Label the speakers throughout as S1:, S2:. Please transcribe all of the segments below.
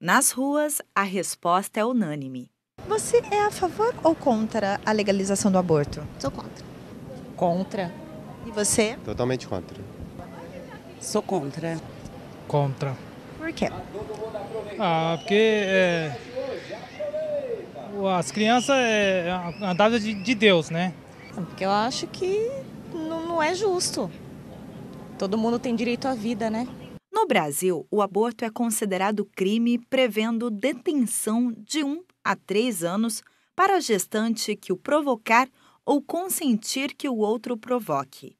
S1: Nas ruas, a resposta é unânime. Você é a favor ou contra a legalização do aborto? Sou contra. Contra? E você? Totalmente contra. Sou contra. Contra. Por
S2: quê?
S3: Ah, porque é, as crianças é, é a dádiva de, de Deus, né?
S1: Porque eu acho que não, não é justo. Todo mundo tem direito à vida, né? No Brasil, o aborto é considerado crime, prevendo detenção de um a três anos para a gestante que o provocar ou consentir que o outro provoque.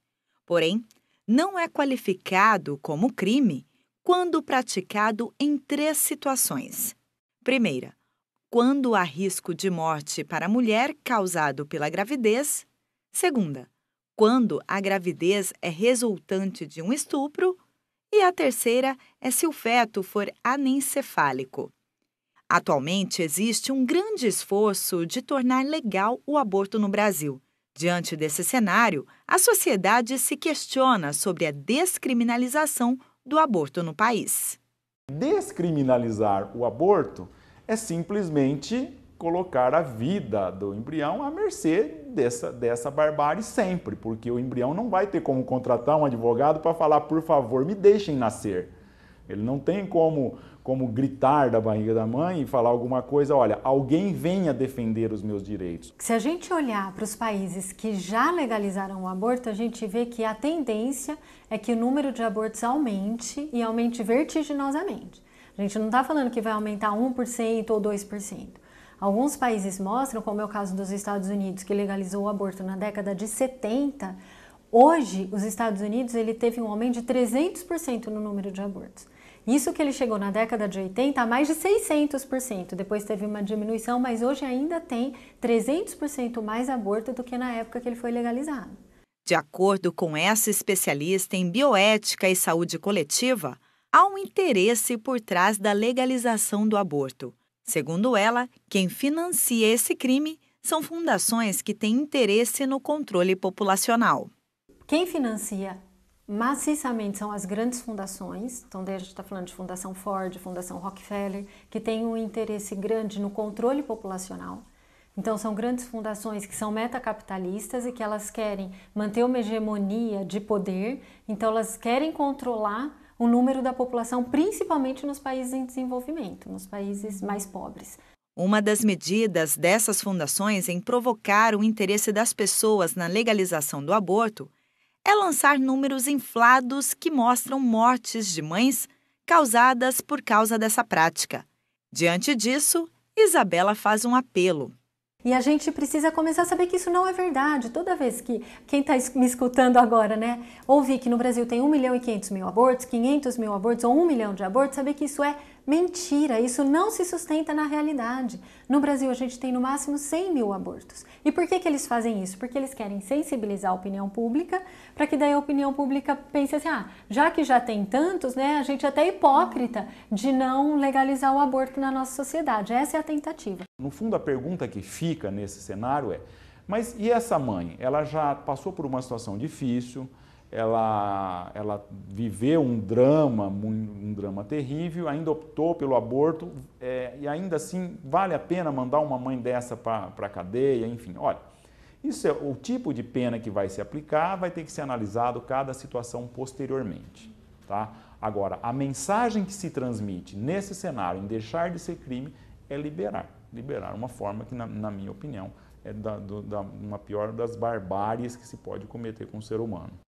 S1: Porém, não é qualificado como crime quando praticado em três situações. Primeira, quando há risco de morte para a mulher causado pela gravidez. Segunda, quando a gravidez é resultante de um estupro. E a terceira é se o feto for anencefálico. Atualmente existe um grande esforço de tornar legal o aborto no Brasil. Diante desse cenário, a sociedade se questiona sobre a descriminalização do aborto no país.
S3: Descriminalizar o aborto é simplesmente colocar a vida do embrião à mercê dessa, dessa barbárie sempre, porque o embrião não vai ter como contratar um advogado para falar, por favor, me deixem nascer. Ele não tem como, como gritar da barriga da mãe e falar alguma coisa, olha, alguém venha defender os meus direitos.
S2: Se a gente olhar para os países que já legalizaram o aborto, a gente vê que a tendência é que o número de abortos aumente e aumente vertiginosamente. A gente não está falando que vai aumentar 1% ou 2%. Alguns países mostram, como é o caso dos Estados Unidos, que legalizou o aborto na década de 70, hoje os Estados Unidos ele teve um aumento de 300% no número de abortos. Isso que ele chegou na década de 80 a mais de 600%, depois teve uma diminuição, mas hoje ainda tem 300% mais aborto do que na época que ele foi legalizado.
S1: De acordo com essa especialista em bioética e saúde coletiva, há um interesse por trás da legalização do aborto Segundo ela, quem financia esse crime são fundações que têm interesse no controle populacional.
S2: Quem financia maciçamente são as grandes fundações, então desde a gente está falando de Fundação Ford, Fundação Rockefeller, que tem um interesse grande no controle populacional. Então são grandes fundações que são metacapitalistas e que elas querem manter uma hegemonia de poder, então elas querem controlar o número da população, principalmente nos países em desenvolvimento, nos países mais pobres.
S1: Uma das medidas dessas fundações em provocar o interesse das pessoas na legalização do aborto
S2: é lançar números
S1: inflados que mostram mortes de mães causadas por causa dessa prática. Diante disso, Isabela faz um apelo.
S2: E a gente precisa começar a saber que isso não é verdade. Toda vez que quem está me escutando agora, né, ouvir que no Brasil tem 1 milhão e 500 mil abortos, 500 mil abortos ou 1 milhão de abortos, saber que isso é Mentira, isso não se sustenta na realidade. No Brasil, a gente tem no máximo 100 mil abortos. E por que, que eles fazem isso? Porque eles querem sensibilizar a opinião pública, para que daí a opinião pública pense assim: ah, já que já tem tantos, né, a gente é até hipócrita de não legalizar o aborto na nossa sociedade. Essa é a tentativa.
S3: No fundo, a pergunta que fica nesse cenário é: mas e essa mãe? Ela já passou por uma situação difícil ela, ela viveu um drama, um drama terrível, ainda optou pelo aborto é, e ainda assim vale a pena mandar uma mãe dessa para a cadeia, enfim, olha. Isso é o tipo de pena que vai se aplicar, vai ter que ser analisado cada situação posteriormente, tá? Agora, a mensagem que se transmite nesse cenário, em deixar de ser crime, é liberar, liberar uma forma que, na, na minha opinião, é da, do, da, uma pior das barbáries que se pode cometer com o ser humano.